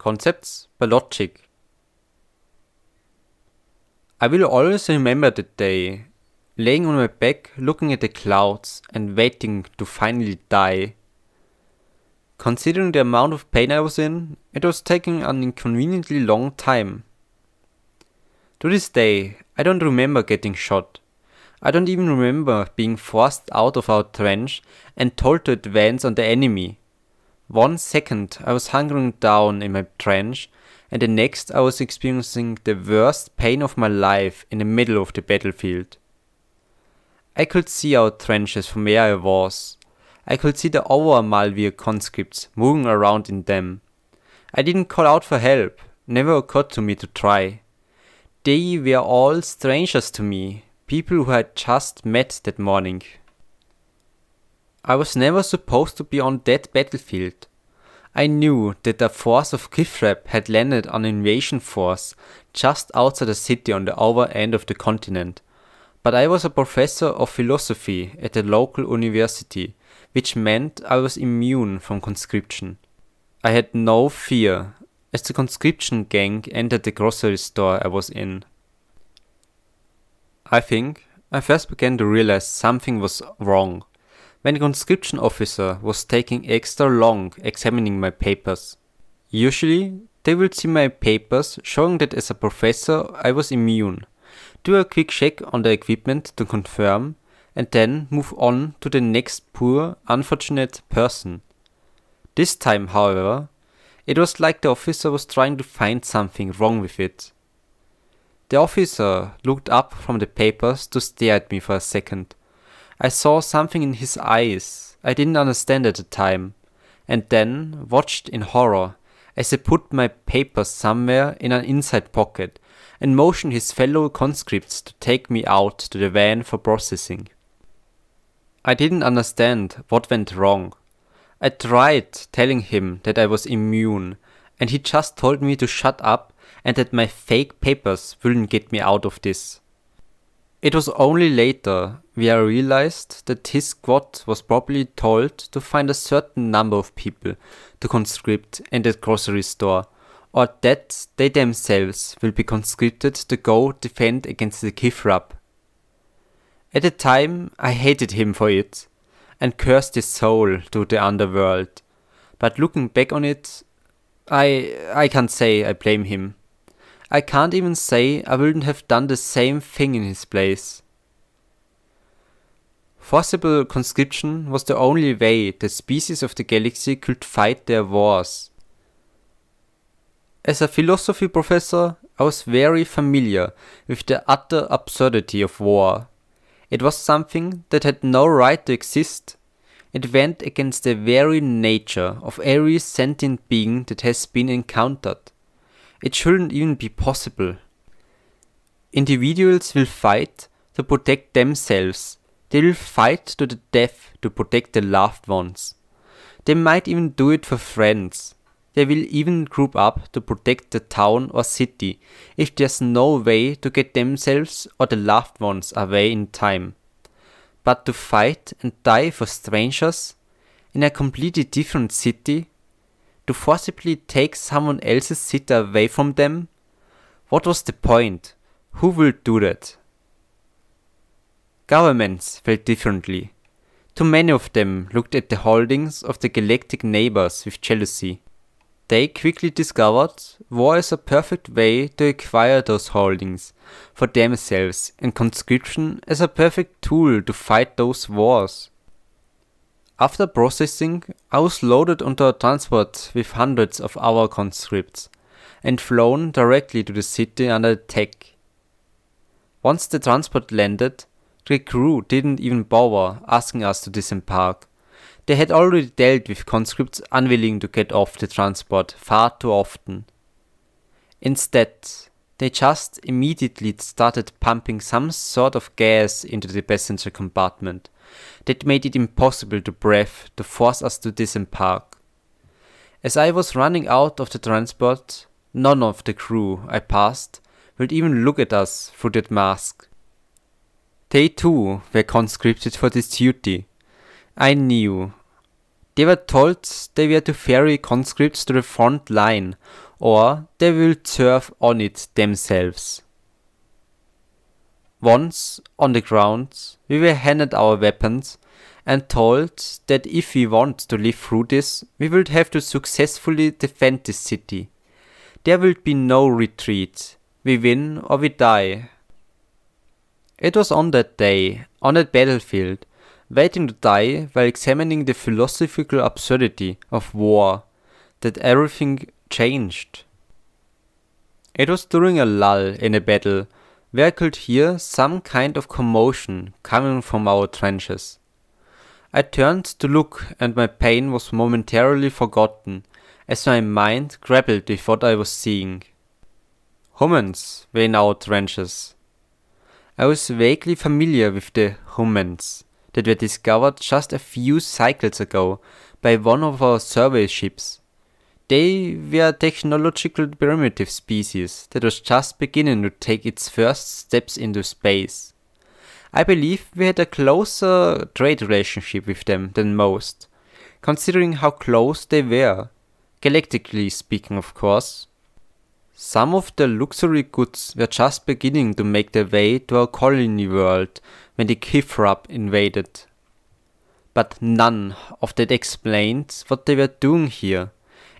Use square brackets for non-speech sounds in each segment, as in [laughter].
concepts by logic. I will always remember that day, laying on my back looking at the clouds and waiting to finally die. Considering the amount of pain I was in, it was taking an inconveniently long time. To this day, I don't remember getting shot. I don't even remember being forced out of our trench and told to advance on the enemy. One second I was hunkering down in my trench, and the next I was experiencing the worst pain of my life in the middle of the battlefield. I could see our trenches from where I was. I could see the our Malvir conscripts moving around in them. I didn't call out for help, never occurred to me to try. They were all strangers to me, people who I had just met that morning. I was never supposed to be on that battlefield. I knew that a force of Kifrap had landed an invasion force just outside the city on the other end of the continent, but I was a professor of philosophy at a local university, which meant I was immune from conscription. I had no fear as the conscription gang entered the grocery store I was in. I think I first began to realize something was wrong when the conscription officer was taking extra long examining my papers. Usually, they will see my papers showing that as a professor I was immune, do a quick check on the equipment to confirm, and then move on to the next poor, unfortunate person. This time, however, it was like the officer was trying to find something wrong with it. The officer looked up from the papers to stare at me for a second, I saw something in his eyes I didn't understand at the time, and then watched in horror as he put my papers somewhere in an inside pocket and motioned his fellow conscripts to take me out to the van for processing. I didn't understand what went wrong. I tried telling him that I was immune, and he just told me to shut up and that my fake papers wouldn't get me out of this. It was only later Vieira realized that his squad was probably told to find a certain number of people to conscript in the grocery store, or that they themselves will be conscripted to go defend against the Kifrab. At the time, I hated him for it, and cursed his soul to the underworld. But looking back on it, I I can't say I blame him. I can't even say I wouldn't have done the same thing in his place. Forcible conscription was the only way the species of the galaxy could fight their wars. As a philosophy professor, I was very familiar with the utter absurdity of war. It was something that had no right to exist. It went against the very nature of every sentient being that has been encountered. It shouldn't even be possible. Individuals will fight to protect themselves. They will fight to the death to protect the loved ones. They might even do it for friends. They will even group up to protect the town or city if there's no way to get themselves or the loved ones away in time. But to fight and die for strangers in a completely different city to forcibly take someone else's seat away from them? What was the point? Who will do that? Governments felt differently. Too many of them looked at the holdings of the galactic neighbors with jealousy. They quickly discovered war is a perfect way to acquire those holdings for themselves and conscription as a perfect tool to fight those wars. After processing, I was loaded onto a transport with hundreds of our conscripts and flown directly to the city under attack. Once the transport landed, the crew didn't even bother asking us to disembark. They had already dealt with conscripts unwilling to get off the transport far too often. Instead, they just immediately started pumping some sort of gas into the passenger compartment that made it impossible to breathe to force us to disembark. As I was running out of the transport, none of the crew I passed would even look at us through that mask. They too were conscripted for this duty. I knew. They were told they were to ferry conscripts to the front line or they will turf on it themselves. Once on the ground, we were handed our weapons and told that if we want to live through this, we will have to successfully defend this city. There will be no retreat. We win or we die. It was on that day, on that battlefield, waiting to die while examining the philosophical absurdity of war, that everything changed. It was during a lull in a battle where I could hear some kind of commotion coming from our trenches. I turned to look and my pain was momentarily forgotten as my mind grappled with what I was seeing. Humans were in our trenches. I was vaguely familiar with the humans that were discovered just a few cycles ago by one of our survey ships. They were a technological primitive species that was just beginning to take its first steps into space. I believe we had a closer trade relationship with them than most, considering how close they were, galactically speaking of course. Some of the luxury goods were just beginning to make their way to our colony world when the Kifrap invaded. But none of that explains what they were doing here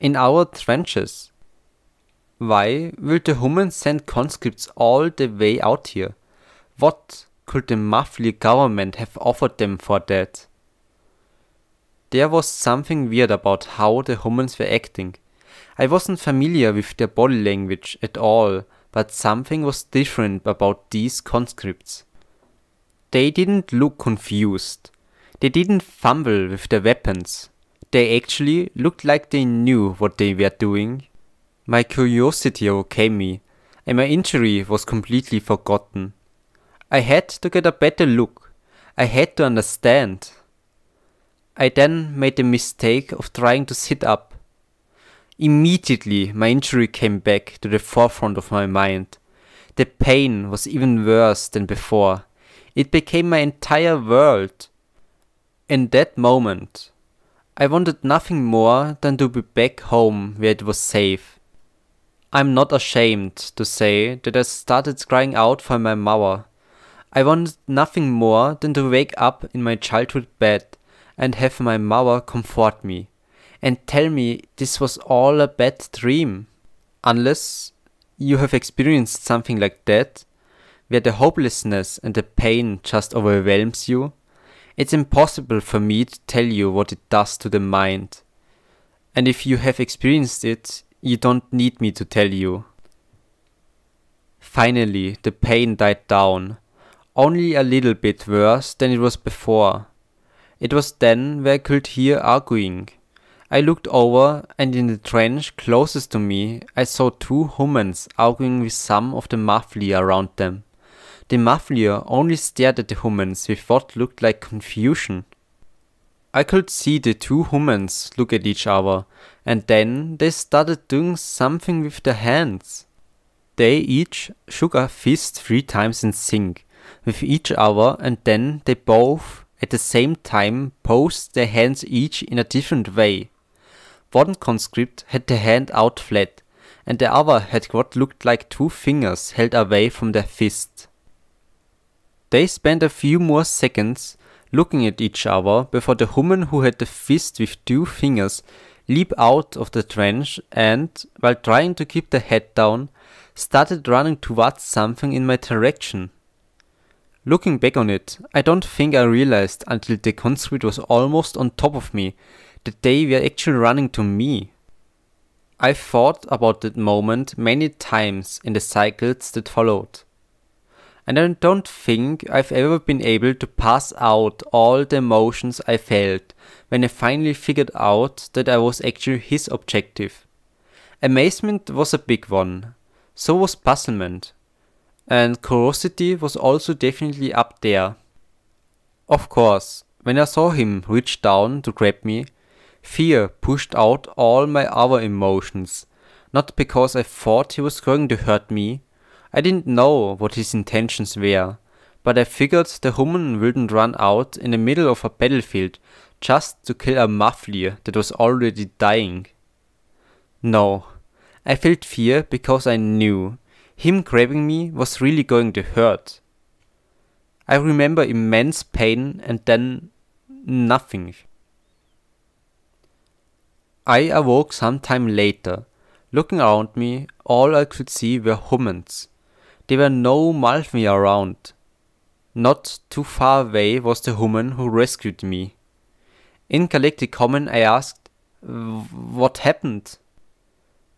in our trenches? Why would the humans send conscripts all the way out here? What could the Mafli government have offered them for that? There was something weird about how the humans were acting. I wasn't familiar with their body language at all, but something was different about these conscripts. They didn't look confused. They didn't fumble with their weapons. They actually looked like they knew what they were doing. My curiosity overcame me, and my injury was completely forgotten. I had to get a better look. I had to understand. I then made the mistake of trying to sit up. Immediately, my injury came back to the forefront of my mind. The pain was even worse than before. It became my entire world. In that moment, I wanted nothing more than to be back home where it was safe. I'm not ashamed to say that I started crying out for my mother. I wanted nothing more than to wake up in my childhood bed and have my mother comfort me and tell me this was all a bad dream. Unless you have experienced something like that, where the hopelessness and the pain just overwhelms you it's impossible for me to tell you what it does to the mind. And if you have experienced it, you don't need me to tell you. Finally, the pain died down, only a little bit worse than it was before. It was then where I could hear arguing. I looked over, and in the trench closest to me, I saw two humans arguing with some of the mafli around them. The muffler only stared at the humans with what looked like confusion. I could see the two humans look at each other, and then they started doing something with their hands. They each shook a fist three times in sync with each other, and then they both at the same time posed their hands each in a different way. One conscript had the hand out flat, and the other had what looked like two fingers held away from their fist. They spent a few more seconds looking at each other before the woman who had the fist with two fingers leap out of the trench and, while trying to keep the head down, started running towards something in my direction. Looking back on it, I don't think I realized until the conscript was almost on top of me that they were actually running to me. I thought about that moment many times in the cycles that followed and I don't think I've ever been able to pass out all the emotions I felt when I finally figured out that I was actually his objective. Amazement was a big one, so was puzzlement, and curiosity was also definitely up there. Of course, when I saw him reach down to grab me, fear pushed out all my other emotions, not because I thought he was going to hurt me, I didn't know what his intentions were, but I figured the human wouldn't run out in the middle of a battlefield just to kill a muffler that was already dying. No, I felt fear because I knew him grabbing me was really going to hurt. I remember immense pain and then nothing. I awoke some time later. Looking around me, all I could see were humans. There were no Malvi around. Not too far away was the woman who rescued me. In Galactic Common, I asked, What happened?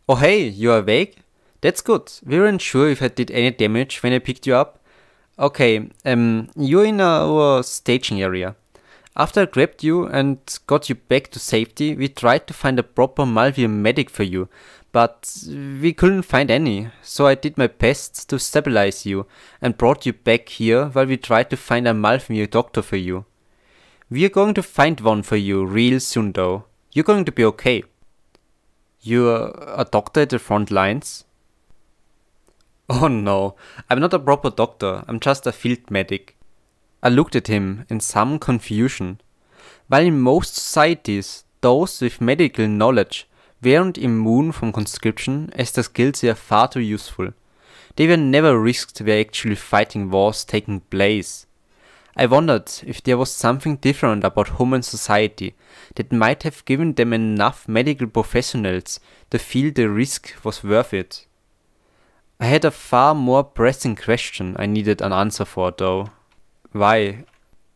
Oh, hey, you're awake? That's good. We weren't sure if I did any damage when I picked you up. Okay, um, you're in our staging area. After I grabbed you and got you back to safety, we tried to find a proper Malvia medic for you, but we couldn't find any, so I did my best to stabilize you and brought you back here while we tried to find a Malfamil doctor for you. We're going to find one for you real soon though. You're going to be okay. You're a doctor at the front lines? Oh no, I'm not a proper doctor, I'm just a field medic. I looked at him in some confusion. While in most societies, those with medical knowledge Während immune from conscription as the skills they are far too useful. They were never risked where actual fighting was taking place. I wondered if there was something different about human society that might have given them enough medical professionals to feel the risk was worth it. I had a far more pressing question I needed an answer for though. Why,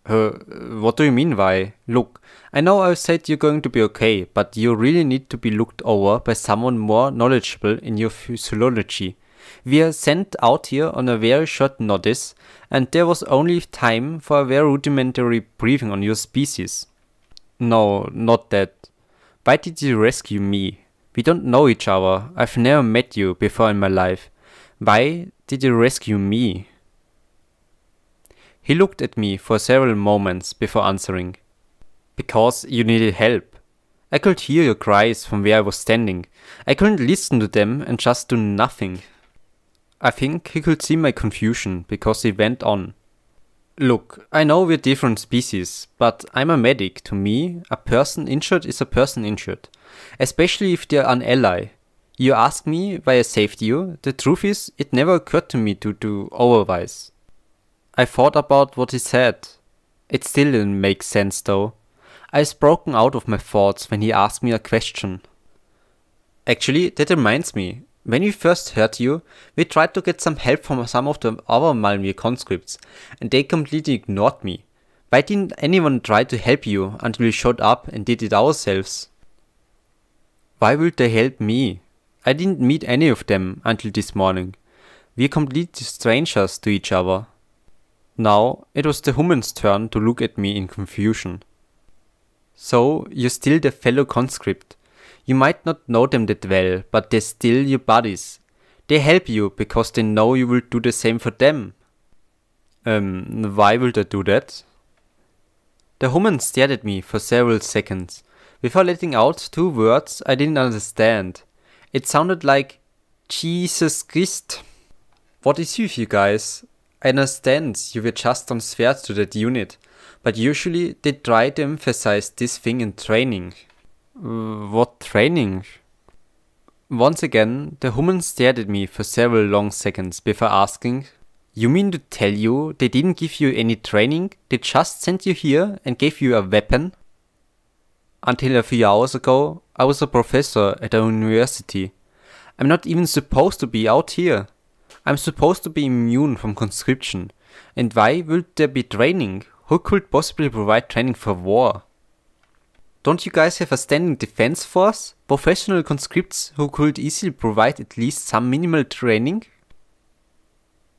what do you mean by, look, I know I said you're going to be okay, but you really need to be looked over by someone more knowledgeable in your physiology. We are sent out here on a very short notice, and there was only time for a very rudimentary briefing on your species. No, not that. Why did you rescue me? We don't know each other. I've never met you before in my life. Why did you rescue me? He looked at me for several moments before answering. Because you needed help. I could hear your cries from where I was standing. I couldn't listen to them and just do nothing. I think he could see my confusion because he went on. Look, I know we're different species, but I'm a medic. To me, a person injured is a person injured, especially if they're an ally. You ask me why I saved you, the truth is, it never occurred to me to do otherwise. I thought about what he said. It still didn't make sense though. I was broken out of my thoughts when he asked me a question. Actually, that reminds me. When we first heard you, we tried to get some help from some of the other Malmö conscripts, and they completely ignored me. Why didn't anyone try to help you until we showed up and did it ourselves? Why would they help me? I didn't meet any of them until this morning. We're complete strangers to each other. Now it was the woman's turn to look at me in confusion. So you're still their fellow conscript. You might not know them that well, but they're still your buddies. They help you because they know you will do the same for them. Um, why will they do that? The woman stared at me for several seconds, before letting out two words I didn't understand. It sounded like Jesus Christ. What is with you guys? I understand you were just transferred to that unit, but usually they try to emphasize this thing in training. Uh, what training? Once again, the woman stared at me for several long seconds before asking, You mean to tell you they didn't give you any training, they just sent you here and gave you a weapon? Until a few hours ago, I was a professor at a university. I'm not even supposed to be out here. I'm supposed to be immune from conscription, and why would there be training? Who could possibly provide training for war? Don't you guys have a standing defense force? Professional conscripts who could easily provide at least some minimal training?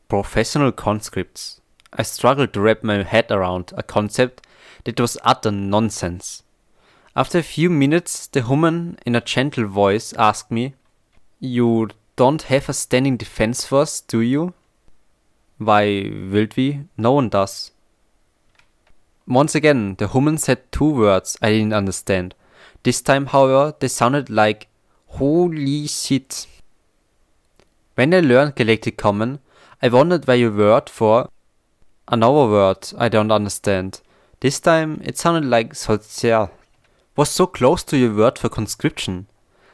Professional conscripts. I struggled to wrap my head around a concept that was utter nonsense. After a few minutes, the woman in a gentle voice asked me, You don't have a standing defense force, do you? Why would we? No one does. Once again, the woman said two words I didn't understand. This time, however, they sounded like holy shit. When I learned Galactic Common, I wondered where you word for another word I don't understand. This time it sounded like social. Was so close to your word for conscription.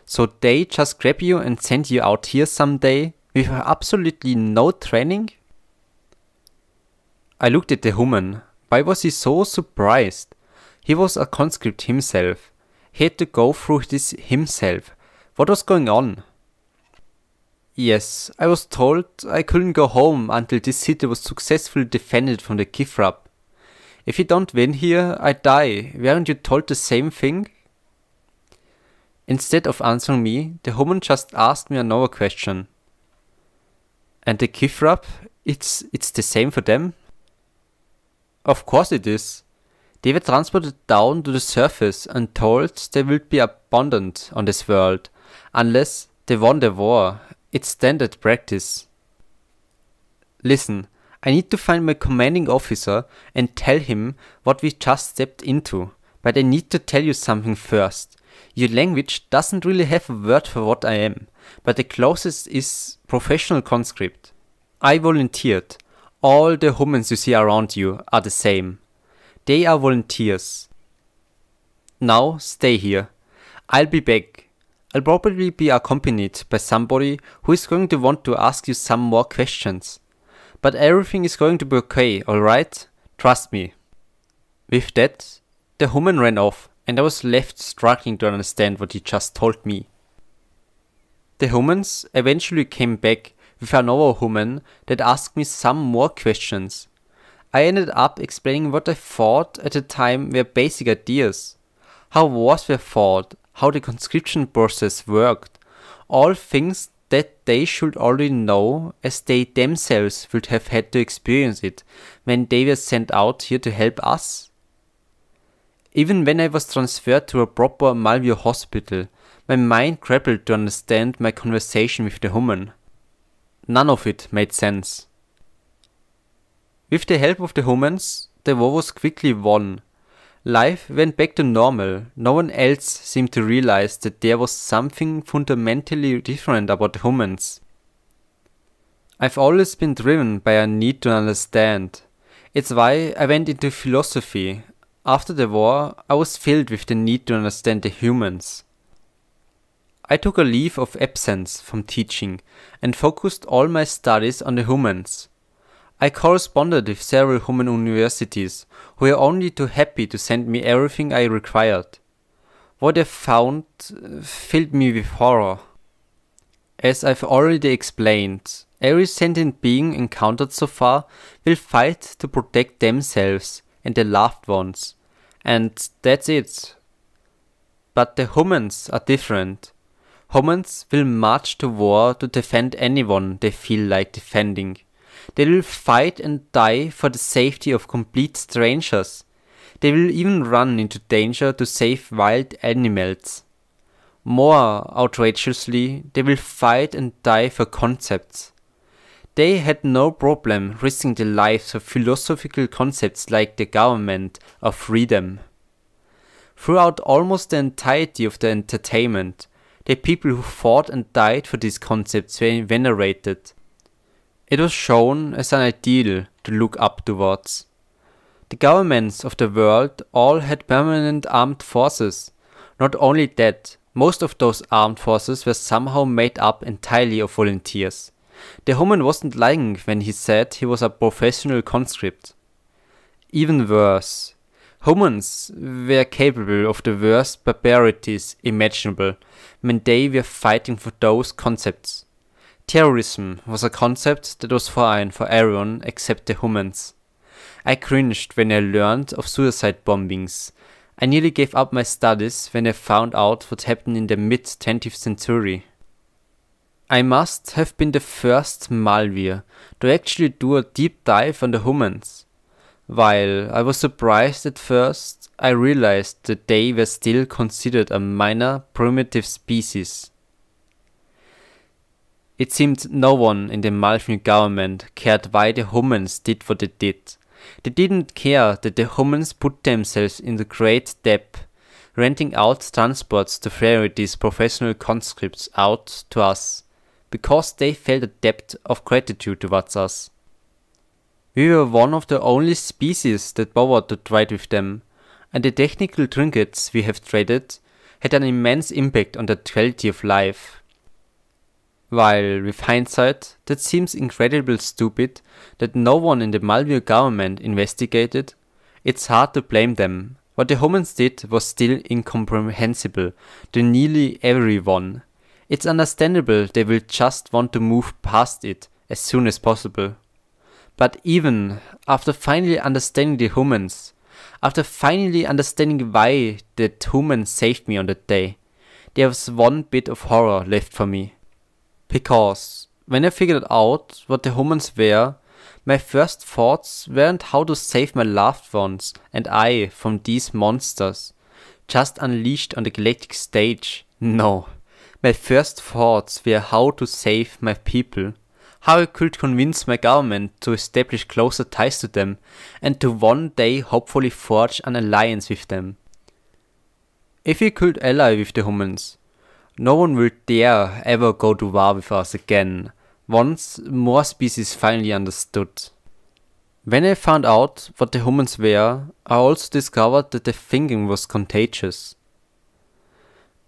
So they just grab you and send you out here someday with absolutely no training? I looked at the human. Why was he so surprised? He was a conscript himself. He had to go through this himself. What was going on? Yes, I was told I couldn't go home until this city was successfully defended from the Kifrab. If you don't win here, I die. Weren't you told the same thing? Instead of answering me, the woman just asked me another question. And the kifrap, it's, it's the same for them? Of course it is. They were transported down to the surface and told they would be abundant on this world, unless they won the war. It's standard practice. Listen, I need to find my commanding officer and tell him what we just stepped into, but I need to tell you something first your language doesn't really have a word for what I am, but the closest is professional conscript. I volunteered. All the humans you see around you are the same. They are volunteers. Now stay here. I'll be back. I'll probably be accompanied by somebody who is going to want to ask you some more questions. But everything is going to be okay, alright? Trust me. With that, the human ran off and I was left struggling to understand what he just told me. The humans eventually came back with another human that asked me some more questions. I ended up explaining what I thought at the time were basic ideas. How wars were fought, how the conscription process worked, all things that they should already know as they themselves would have had to experience it when they were sent out here to help us. Even when I was transferred to a proper Malvio hospital, my mind grappled to understand my conversation with the woman. None of it made sense. With the help of the humans, the war was quickly won. Life went back to normal. No one else seemed to realize that there was something fundamentally different about the humans. I've always been driven by a need to understand. It's why I went into philosophy after the war, I was filled with the need to understand the humans. I took a leave of absence from teaching and focused all my studies on the humans. I corresponded with several human universities who were only too happy to send me everything I required. What I found uh, filled me with horror. As I've already explained, every sentient being encountered so far will fight to protect themselves and their loved ones and that's it. But the humans are different. Humans will march to war to defend anyone they feel like defending. They will fight and die for the safety of complete strangers. They will even run into danger to save wild animals. More outrageously, they will fight and die for concepts. They had no problem risking the lives of philosophical concepts like the government or freedom. Throughout almost the entirety of the entertainment, the people who fought and died for these concepts were venerated. It was shown as an ideal to look up towards. The governments of the world all had permanent armed forces. Not only that, most of those armed forces were somehow made up entirely of volunteers. The humans wasn't lying when he said he was a professional conscript. Even worse, Humans were capable of the worst barbarities imaginable when they were fighting for those concepts. Terrorism was a concept that was foreign for everyone except the humans. I cringed when I learned of suicide bombings. I nearly gave up my studies when I found out what happened in the mid 20th century. I must have been the first malware to actually do a deep dive on the humans. While I was surprised at first, I realized that they were still considered a minor primitive species. It seemed no one in the Malfian government cared why the humans did what they did. They didn't care that the humans put themselves in the great debt, renting out transports to ferry these professional conscripts out to us because they felt a debt of gratitude towards us. We were one of the only species that bothered to trade with them, and the technical trinkets we have traded had an immense impact on their quality of life. While, with hindsight, that seems incredibly stupid that no one in the Malvio government investigated, it's hard to blame them. What the humans did was still incomprehensible to nearly everyone, it's understandable they will just want to move past it as soon as possible. But even after finally understanding the humans, after finally understanding why the humans saved me on that day, there was one bit of horror left for me. Because when I figured out what the humans were, my first thoughts weren't how to save my loved ones and I from these monsters, just unleashed on the galactic stage. [laughs] No. My first thoughts were how to save my people, how I could convince my government to establish closer ties to them, and to one day hopefully forge an alliance with them. If we could ally with the humans, no one would dare ever go to war with us again, once more species finally understood. When I found out what the humans were, I also discovered that the thinking was contagious.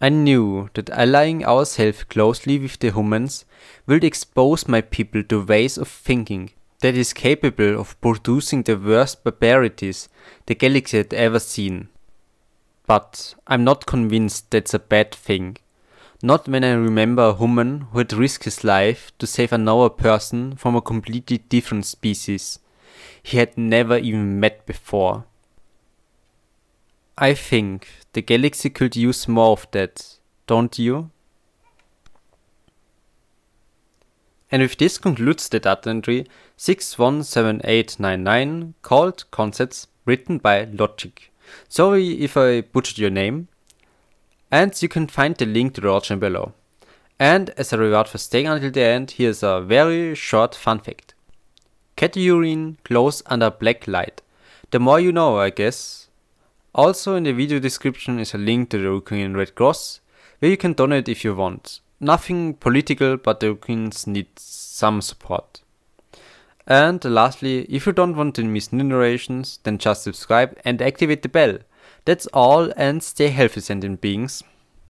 I knew that allying ourselves closely with the humans would expose my people to ways of thinking that is capable of producing the worst barbarities the galaxy had ever seen. But I'm not convinced that's a bad thing. Not when I remember a human who had risked his life to save another person from a completely different species he had never even met before. I think the galaxy could use more of that, don't you? And with this concludes the data entry 617899 called concepts written by Logic. Sorry if I butchered your name. And you can find the link to the origin below. And as a reward for staying until the end, here's a very short fun fact. Cat urine glows under black light. The more you know, I guess. Also in the video description is a link to the Ukrainian Red Cross, where you can donate if you want. Nothing political, but the Ukrainians need some support. And lastly, if you don't want to miss new narrations, then just subscribe and activate the bell. That's all and stay healthy sentient beings.